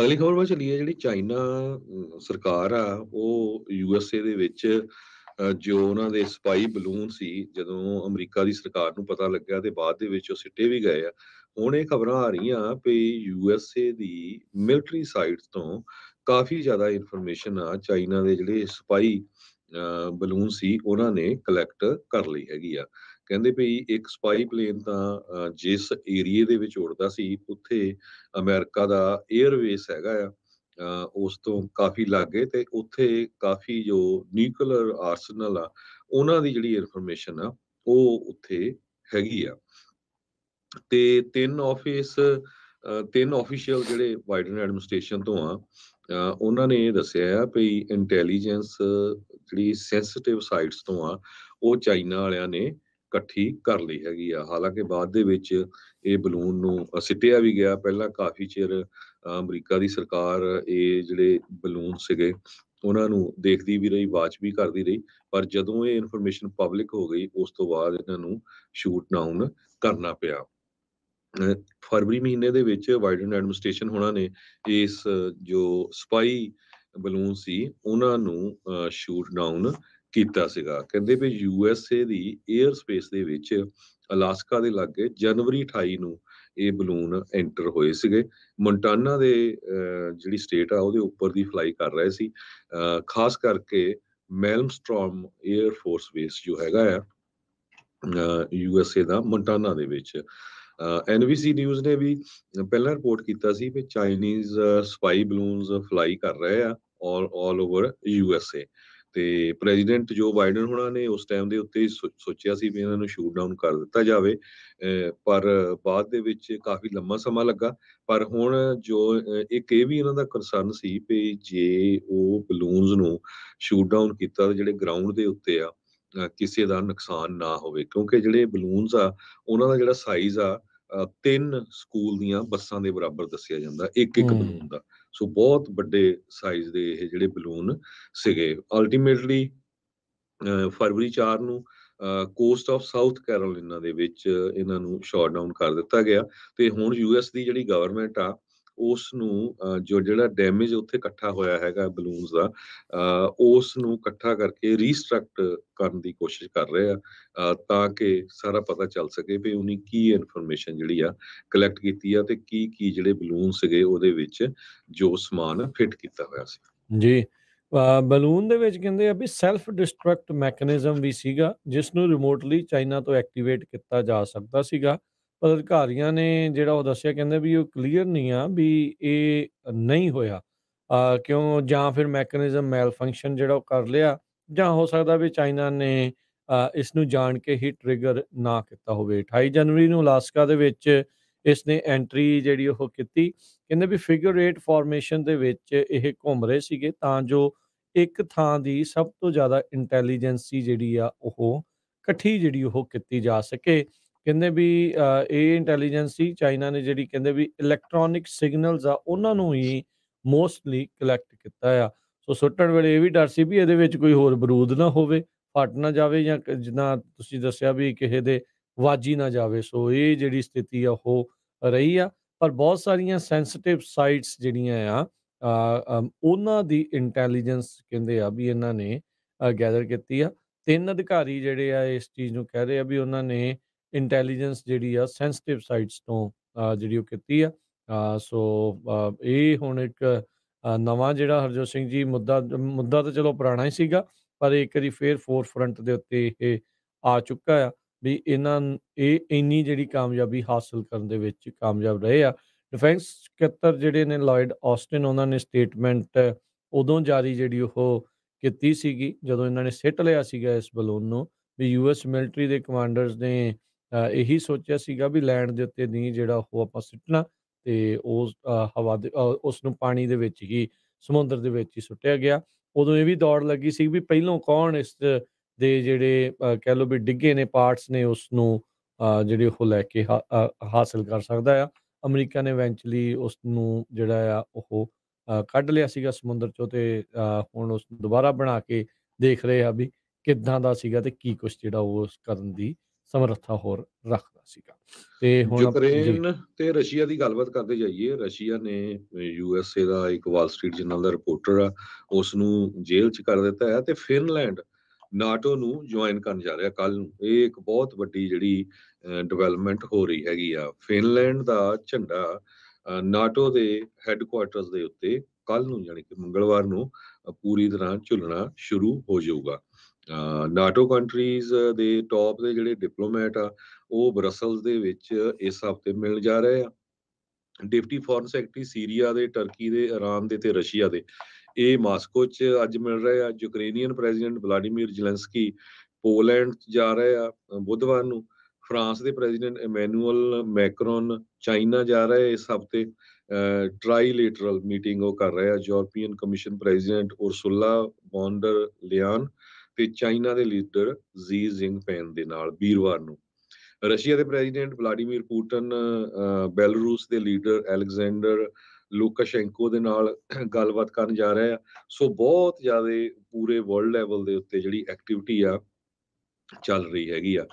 ਅਗਲੀ ਖਬਰ ਵੱਲ ਹੈ ਜਿਹੜੀ ਚਾਈਨਾ ਸਰਕਾਰ ਆ ਉਹ ਯੂ ਐਸ ਏ ਦੇ ਵਿੱਚ ਜੋ ਉਹਨਾਂ ਦੇ ਸਪਾਈ ਬਲੂਨ ਸੀ ਜਦੋਂ ਅਮਰੀਕਾ ਦੀ ਸਰਕਾਰ ਨੂੰ ਪਤਾ ਲੱਗਿਆ ਤੇ ਬਾਅਦ ਦੇ ਵਿੱਚ ਉਹ ਸਿੱਟੇ ਵੀ ਗਏ ਆ ਹੁਣ ਇਹ ਖਬਰਾਂ ਆ ਰਹੀਆਂ ਕਿ ਏ ਦੀ ਮਿਲਟਰੀ ਸਾਈਟਸ ਤੋਂ ਕਾਫੀ ਜ਼ਿਆਦਾ ਇਨਫੋਰਮੇਸ਼ਨ ਆ ਚਾਈਨਾ ਦੇ ਜਿਹੜੇ ਸਪਾਈ ਬਲੂਨ ਸੀ ਉਹਨਾਂ ਨੇ ਕਲੈਕਟ ਕਰ ਲਈ ਹੈਗੀ ਆ ਕਹਿੰਦੇ ਭਈ ਇੱਕ ਸਪਾਈ ਪਲੇਨ ਤਾਂ ਜਿਸ ਏਰੀਏ ਦੇ ਵਿੱਚ ਉੜਦਾ ਸੀ ਉੱਥੇ ਅਮਰੀਕਾ ਦਾ 에ਅਰਵੇਸ ਹੈਗਾ ਆ ਉਸ ਤੋਂ ਕਾਫੀ ਲੱਗੇ ਤੇ ਉੱਥੇ ਕਾਫੀ ਜੋ ਨਿਊਕਲੀਅਰ ਆਰਸਨਲ ਆ ਉਹਨਾਂ ਦੀ ਜਿਹੜੀ ਇਨਫੋਰਮੇਸ਼ਨ ਆ ਉਹ ਉੱਥੇ ਹੈਗੀ ਆ ਤੇ ਤਿੰਨ ਆਫਿਸ ਤਿੰਨ ਆਫੀਸ਼ੀਅਲ ਜਿਹੜੇ ਬਾਈਡਨ ਐਡਮਿਨਿਸਟ੍ਰੇਸ਼ਨ ਤੋਂ ਆ ਉਹਨਾਂ ਨੇ ਇਹ ਦੱਸਿਆ ਭਈ ਇੰਟੈਲੀਜੈਂਸ ਜਿਹੜੀ ਸੈਂਸਿਟਿਵ ਸਾਈਟਸ ਤੋਂ ਆ ਉਹ ਚਾਈਨਾ ਵਾਲਿਆਂ ਨੇ ਇਕੱਠੀ ਕਰ ਲਈ ਹੈਗੀ ਆ ਹਾਲਾਂਕਿ ਬਾਅਦ ਦੇ ਵਿੱਚ ਇਹ ਬਲੂਨ ਨੂੰ ਸਿੱਟਿਆ ਵੀ ਗਿਆ ਪਹਿਲਾਂ ਕਾਫੀ ਚਿਰ ਅਮਰੀਕਾ ਦੀ ਸਰਕਾਰ ਇਹ ਜਿਹੜੇ ਬਲੂਨ ਸੀਗੇ ਉਹਨਾਂ ਨੂੰ ਦੇਖਦੀ ਵੀ ਰਹੀ ਵਾਚ ਵੀ ਕਰਦੀ ਰਹੀ ਪਰ ਜਦੋਂ ਇਹ ਇਨਫੋਰਮੇਸ਼ਨ ਪਬਲਿਕ ਹੋ ਗਈ ਉਸ ਤੋਂ ਬਾਅਦ ਇਹਨਾਂ ਨੂੰ ਸ਼ੂਟ ਡਾਊਨ ਕਰਨਾ ਪਿਆ ਫਰਵਰੀ ਮਹੀਨੇ ਦੇ ਵਿੱਚ ਵਾਈਡਨ ਐਡਮਿਨਿਸਟ੍ਰੇਸ਼ਨ ਹੋਣਾ ਨੇ ਇਸ ਜੋ ਸਪਾਈ ਬਲੂਨ ਸੀ ਉਹਨਾਂ ਨੂੰ ਸ਼ੂਟ ਡਾਊਨ ਕੀਤਾ ਸੀਗਾ ਕਹਿੰਦੇ ਵੀ ਯੂ ਐਸ ਏ ਦੀ 에ਅਰ ਸਪੇਸ ਦੇ ਵਿੱਚ ਅਲਾਸਕਾ ਦੇ ਲਾਗੇ ਜਨਵਰੀ 28 ਨੂੰ ਇਹ ਬਲੂਨ ਐਂਟਰ ਹੋਏ ਸੀਗੇ ਮੋਂਟਾਨਾ ਦੇ ਜਿਹੜੀ ਸਟੇਟ ਆ ਉਹਦੇ ਉੱਪਰ ਦੀ ਫਲਾਈ ਕਰ ਰਹੇ ਸੀ ਖਾਸ ਕਰਕੇ ਮੈਲਮਸਟ੍ਰੋਮ 에ਅਰ ਫੋਰਸ ਬੇਸ ਜੋ ਹੈਗਾ ਆ ਯੂ ਐਸ ਏ ਦਾ ਮੋਂਟਾਨਾ ਦੇ ਵਿੱਚ ਐਨਬੀਸੀ ਨਿਊਜ਼ ਨੇ ਵੀ ਪਹਿਲਾਂ ਰਿਪੋਰਟ ਕੀਤਾ ਸੀ ਕਿ ਚਾਈਨੀਜ਼ ਸਪਾਈ ਬਲੂਨਸ ਫਲਾਈ ਕਰ ਰਹੇ ਆ ਆਲ ਆਲ ਓਵਰ ਯੂਐਸਏ ਤੇ ਪ੍ਰੈਜ਼ੀਡੈਂਟ ਜੋ ਬਾਈਡਨ ਹੁਣਾਂ ਨੇ ਉਸ ਟਾਈਮ ਦੇ ਉੱਤੇ ਸੋਚਿਆ ਸੀ ਵੀ ਇਹਨਾਂ ਨੂੰ ਸ਼ੂਟ ਡਾਊਨ ਕਰ ਦਿੱਤਾ ਜਾਵੇ ਪਰ ਬਾਅਦ ਦੇ ਵਿੱਚ ਕਾਫੀ ਲੰਮਾ ਸਮਾਂ ਲੱਗਾ ਪਰ ਹੁਣ ਜੋ ਇੱਕ ਇਹ ਵੀ ਇਹਨਾਂ ਦਾ ਕਨਸਰਨ ਸੀ ਕਿ ਜੇ ਉਹ ਬਲੂਨਸ ਨੂੰ ਸ਼ੂਟ ਡਾਊਨ ਕੀਤਾ ਜਿਹੜੇ ਗਰਾਊਂਡ ਦੇ ਉੱਤੇ ਆ ਕਿਸੇ ਦਾ ਨੁਕਸਾਨ ਨਾ ਹੋਵੇ ਕਿਉਂਕਿ ਜਿਹੜੇ ਬਲੂਨਸ ਆ ਉਹਨਾਂ ਦਾ ਜਿਹੜਾ ਸਾਈਜ਼ ਆ ਤਿੰਨ ਸਕੂਲ ਦੀਆਂ ਬੱਸਾਂ ਦੇ ਬਰਾਬਰ ਦੱਸਿਆ ਜਾਂਦਾ ਇੱਕ ਇੱਕ ਬਲੂਨ ਦਾ ਸੋ ਬਹੁਤ ਵੱਡੇ ਸਾਈਜ਼ ਦੇ ਇਹ ਜਿਹੜੇ ਬਲੂਨ ਸੀਗੇ ਅਲਟੀਮੇਟਲੀ ਫਰਵਰੀ 4 ਨੂੰ ਕੋਸਟ ਆਫ ਸਾਊਥ ਕੈਰੋਲਿਨਾ ਦੇ ਵਿੱਚ ਇਹਨਾਂ ਨੂੰ ਸ਼ਟਡਾਊਨ ਡਾਊਨ ਕਰ ਦਿੱਤਾ ਗਿਆ ਤੇ ਹੁਣ ਯੂਐਸ ਦੀ ਜਿਹੜੀ ਗਵਰਨਮੈਂਟ ਆ ਉਸ ਨੂੰ ਜੋ ਜਿਹੜਾ ਡੈਮੇਜ ਉੱਥੇ ਇਕੱਠਾ ਹੋਇਆ ਹੈਗਾ ਬਲੂਨਸ ਦਾ ਉਸ ਨੂੰ ਇਕੱਠਾ ਕਰਕੇ ਰੀਸਟਰਕਟ ਕਰਨ ਦੀ ਕੋਸ਼ਿਸ਼ ਕਰ ਰਹੇ ਆ ਤਾਂ ਕਿ ਸਾਰਾ ਪਤਾ ਚੱਲ ਸਕੇ ਵੀ ਉਹਨੇ ਕੀ ਇਨਫੋਰਮੇਸ਼ਨ ਜਿਹੜੀ ਆ ਕਲੈਕਟ ਕੀਤੀ ਆ ਤੇ ਕੀ ਕੀ ਜਿਹੜੇ ਬਲੂਨਸ ਸੀਗੇ ਉਹਦੇ ਵਿੱਚ ਜੋ ਸਮਾਨ ਫਿੱਟ ਕੀਤਾ ਹੋਇਆ ਸੀ ਜੀ ਬਲੂਨ ਦੇ ਵਿੱਚ ਕਹਿੰਦੇ ਆ ਵੀ ਸੈਲਫ ਡਿਸਟਰਕਟ ਮੈਕੈਨਿਜ਼ਮ ਵੀ ਸੀਗਾ ਜਿਸ ਨੂੰ ਰਿਮੋਟਲੀ ਚਾਈਨਾ ਤੋਂ ਐਕਟੀਵੇਟ ਕੀਤਾ ਜਾ ਸਕਦਾ ਸੀਗਾ ਪਰ ਅਧਿਕਾਰੀਆਂ ਨੇ ਜਿਹੜਾ ਉਹ ਦੱਸਿਆ ਕਹਿੰਦੇ ਵੀ ਉਹ ਕਲੀਅਰ ਨਹੀਂ ਆ ਵੀ ਇਹ ਨਹੀਂ ਹੋਇਆ ਆ ਕਿਉਂ ਜਾਂ ਫਿਰ ਮੈਕੈਨਿਜ਼ਮ ਮੈਲ ਫੰਕਸ਼ਨ ਜਿਹੜਾ ਉਹ ਕਰ ਲਿਆ ਜਾਂ ਹੋ ਸਕਦਾ ਵੀ ਚਾਈਨਾ ਨੇ ਇਸ ਨੂੰ ਜਾਣ ਕੇ ਹੀ ਟ੍ਰਿਗਰ ਨਾ ਕੀਤਾ ਹੋਵੇ 28 ਜਨਵਰੀ ਨੂੰ ਅਲਾਸਕਾ ਦੇ ਵਿੱਚ ਇਸ ਨੇ ਐਂਟਰੀ ਜਿਹੜੀ ਉਹ ਕੀਤੀ ਕਹਿੰਦੇ ਵੀ ਫਿਗਰ 8 ਫਾਰਮੇਸ਼ਨ ਦੇ ਵਿੱਚ ਇਹ ਘੁੰਮ ਰਹੇ ਸੀਗੇ ਤਾਂ ਜੋ ਇੱਕ ਥਾਂ ਦੀ ਸਭ ਤੋਂ ਜ਼ਿਆਦਾ ਇੰਟੈਲੀਜੈਂਸੀ ਜਿਹੜੀ ਆ ਉਹ ਇਕੱਠੀ ਜਿਹੜੀ ਉਹ ਕੀਤੀ ਜਾ ਸਕੇ ਕਹਿੰਦੇ ਵੀ ਇਹ ਇੰਟੈਲੀਜੈਂਸ ਸੀ ਚਾਈਨਾ ਨੇ ਜਿਹੜੀ ਕਹਿੰਦੇ ਵੀ ਇਲੈਕਟ੍ਰੋਨਿਕ ਸਿਗਨਲਸ ਆ ਉਹਨਾਂ ਨੂੰ ਹੀ ਮੋਸਟਲੀ ਕਲੈਕਟ ਕੀਤਾ ਆ ਸੋ ਸੁੱਟਣ ਵੇਲੇ ਇਹ ਵੀ ਡਰ ਸੀ ਵੀ ਇਹਦੇ ਵਿੱਚ ਕੋਈ ਹੋਰ ਬਰੂਦ ਨਾ ਹੋਵੇ ਫਟ ਨਾ ਜਾਵੇ ਜਾਂ ਜਿੱਦਾਂ ਤੁਸੀਂ ਦੱਸਿਆ ਵੀ ਕਿਸੇ ਦੇ ਵਾਜੀ ਨਾ ਜਾਵੇ ਸੋ ਇਹ ਜਿਹੜੀ ਸਥਿਤੀ ਆ ਉਹ ਰਹੀ ਆ ਪਰ ਬਹੁਤ ਸਾਰੀਆਂ ਸੈਂਸਿਟਿਵ ਸਾਈਟਸ ਜਿਹੜੀਆਂ ਆ ਉਹਨਾਂ ਦੀ ਇੰਟੈਲੀਜੈਂਸ ਕਹਿੰਦੇ ਆ ਵੀ ਇਹਨਾਂ ਨੇ ਗੈਦਰ ਕੀਤੀ ਆ ਤਿੰਨ ਅਧਿਕਾਰੀ ਜਿਹੜੇ ਆ ਇਸ ਚੀਜ਼ ਨੂੰ ਕਹਿ ਰਹੇ ਆ ਵੀ ਉਹਨਾਂ ਨੇ ਇੰਟੈਲੀਜੈਂਸ ਜਿਹੜੀ ਆ ਸੈਂਸਿਟਿਵ ਸਾਈਟਸ ਤੋਂ ਜਿਹੜੀ ਉਹ ਕੀਤੀ ਆ ਸੋ ਇਹ ਹੁਣ ਇੱਕ ਨਵਾਂ ਜਿਹੜਾ ਹਰਜੋਤ ਸਿੰਘ ਜੀ ਮੁੱਦਾ ਮੁੱਦਾ ਤਾਂ ਚਲੋ ਪੁਰਾਣਾ ਹੀ ਸੀਗਾ ਪਰ ਇੱਕ ਵਾਰੀ ਫੇਰ ਫੋਰ ਫਰੰਟ ਦੇ ਉੱਤੇ ਇਹ ਆ ਚੁੱਕਾ ਆ ਵੀ ਇਹਨਾਂ ਇਹ ਇੰਨੀ ਜਿਹੜੀ ਕਾਮਯਾਬੀ ਹਾਸਲ ਕਰਨ ਦੇ ਵਿੱਚ ਕਾਮਯਾਬ ਰਹੇ ਆ ਡਿਫੈਂਸ ਸਕੱਤਰ ਜਿਹੜੇ ਨੇ ਲਾਇਡ ਆਸਟਿਨ ਉਹਨਾਂ ਨੇ ਸਟੇਟਮੈਂਟ ਉਦੋਂ ਜਾਰੀ ਜਿਹੜੀ ਉਹ ਕੀਤੀ ਸੀਗੀ ਜਦੋਂ ਇਹਨਾਂ ਨੇ ਸਿੱਟ ਲਿਆ ਸੀਗਾ ਇਸ ਬਲੂਨ ਨੂੰ ਵੀ ਯੂਐਸ ਮਿਲਟਰੀ ਦੇ ਕਮਾਂਡਰਸ ਨੇ ਇਹੀ ਸੋਚਿਆ ਸੀਗਾ ਵੀ ਲੈਂਡ ਦੇ ਉੱਤੇ ਨਹੀਂ ਜਿਹੜਾ ਉਹ ਆਪਾਂ ਸਿੱਟਣਾ ਤੇ ਉਹ ਹਵਾ ਦੇ ਉਸ ਨੂੰ ਪਾਣੀ ਦੇ ਵਿੱਚ ਹੀ ਸਮੁੰਦਰ ਦੇ ਵਿੱਚ ਹੀ ਸੁੱਟਿਆ ਗਿਆ ਉਦੋਂ ਇਹ ਵੀ ਦੌੜ ਲੱਗੀ ਸੀ ਵੀ ਪਹਿਲਾਂ ਕੌਣ ਇਸ ਦੇ ਜਿਹੜੇ ਕਹਿ ਲੋ ਵੀ ਡਿੱਗੇ ਨੇ ਪਾਰਟਸ ਨੇ ਉਸ ਨੂੰ ਜਿਹੜੇ ਉਹ ਲੈ ਕੇ ਹਾਸਲ ਕਰ ਸਕਦਾ ਆ ਅਮਰੀਕਾ ਨੇ ਇਵੈਂਚੁਅਲੀ ਉਸ ਨੂੰ ਜਿਹੜਾ ਆ ਉਹ ਕੱਢ ਲਿਆ ਸੀਗਾ ਸਮੁੰਦਰ ਚੋਂ ਤੇ ਹੁਣ ਉਸ ਨੂੰ ਦੁਬਾਰਾ ਬਣਾ ਕੇ ਦੇਖ ਰਹੇ ਆ ਵੀ ਕਿੱਦਾਂ ਦਾ ਸੀਗਾ ਤੇ ਕੀ ਕੁਝ ਜਿਹੜਾ ਉਹ ਕਰਨ ਦੀ ਸਮਰੱਥਾ ਹੋਰ ਰੱਖਦਾ ਸੀਗਾ ਤੇ ਹੁਣ ਯੂਕਰੇਨ ਤੇ ਰਸ਼ੀਆ ਦੀ ਗੱਲਬਾਤ ਕਰਦੇ ਜਾਈਏ ਰਸ਼ੀਆ ਨੇ ਯੂ ਐਸ ਏ ਦਾ ਇੱਕ ਵਾਲ ਸਟਰੀਟ ਜਰਨਲ ਦਾ ਰਿਪੋਰਟਰ ਆ ਉਸ ਨੂੰ ਜੇਲ੍ਹ 'ਚ ਕਰ ਦਿੱਤਾ ਹੈ ਤੇ ਫਿਨਲੈਂਡ ਨਾਟੋ ਨੂੰ ਜੁਆਇਨ ਕਰਨ ਜਾ ਰਿਹਾ ਕੱਲ ਨੂੰ ਇਹ ਇੱਕ ਬਹੁਤ ਵੱਡੀ ਜਿਹੜੀ ਡਿਵੈਲਪਮੈਂਟ ਹੋ ਰਹੀ ਹੈਗੀ ਆ ਫਿਨਲੈਂਡ ਦਾ ਝੰਡਾ ਨਾਟੋ ਦੇ ਹੈੱਡਕੁਆਰਟਰਸ ਦੇ ਉੱਤੇ ਕੱਲ ਨੂੰ ਯਾਨੀ ਕਿ ਮੰਗਲਵਾਰ ਨੂੰ ਪੂਰੀ ਤਰ੍ਹਾਂ ਝੁਲਣਾ ਸ਼ੁਰੂ ਹੋ ਜਾਊਗਾ ਨਾਟੋ ਕੰਟਰੀਜ਼ ਦੇ ਟੌਪ ਦੇ ਜਿਹੜੇ ਡਿਪਲੋਮੈਟ ਆ ਉਹ ਬ੍ਰਸਲਸ ਦੇ ਵਿੱਚ ਇਸ ਹਫਤੇ ਮਿਲ ਜਾ ਰਹੇ ਆ ਡਿਪਟੀ ਫੋਰਨ ਸੈਕਟਰੀ ਸੀਰੀਆ ਦੇ ਟਰਕੀ ਦੇ ਇਰਾਨ ਦੇ ਤੇ ਰਸ਼ੀਆ ਦੇ ਇਹ ਮਾਸਕੋ 'ਚ ਅੱਜ ਮਿਲ ਰਹੇ ਆ Ukrainian president Vladimir Zelensky Poland ਜਾ ਰਹੇ ਆ ਬੁੱਧਵਾਰ ਨੂੰ ਫਰਾਂਸ ਦੇ ਪ੍ਰੈਜ਼ੀਡੈਂਟ ਇਮੈਨੂਅਲ ਮੈਕਰੋਨ ਚਾਈਨਾ ਜਾ ਰਹੇ ਇਸ ਹਫਤੇ ਟ੍ਰਾਈਲੇਟਰਲ ਮੀਟਿੰਗ ਉਹ ਕਰ ਰਹੇ ਆ European commission president Ursula von der Leyen ਤੇ ਚਾਈਨਾ ਦੇ ਲੀਡਰ ਜੀ ਜਿੰਗਪਿੰਗ ਦੇ ਨਾਲ ਵੀਰਵਾਰ ਨੂੰ ਰਸ਼ੀਆ ਦੇ ਪ੍ਰੈਜ਼ੀਡੈਂਟ ਵਲਾਡੀਮੀਰ ਪੂਟਨ ਬੈਲਰੂਸ ਦੇ ਲੀਡਰ ਅਲੈਗਜ਼ੈਂਡਰ ਲੂਕਾਸ਼ੈਂਕੋ ਦੇ ਨਾਲ ਗੱਲਬਾਤ ਕਰਨ ਜਾ ਰਹੇ ਆ ਸੋ ਬਹੁਤ ਜ਼ਿਆਦਾ ਪੂਰੇ ਵਰਲਡ ਲੈਵਲ ਦੇ ਉੱਤੇ ਜਿਹੜੀ ਐਕਟੀਵਿਟੀ ਆ ਚੱਲ ਰਹੀ ਹੈਗੀ ਆ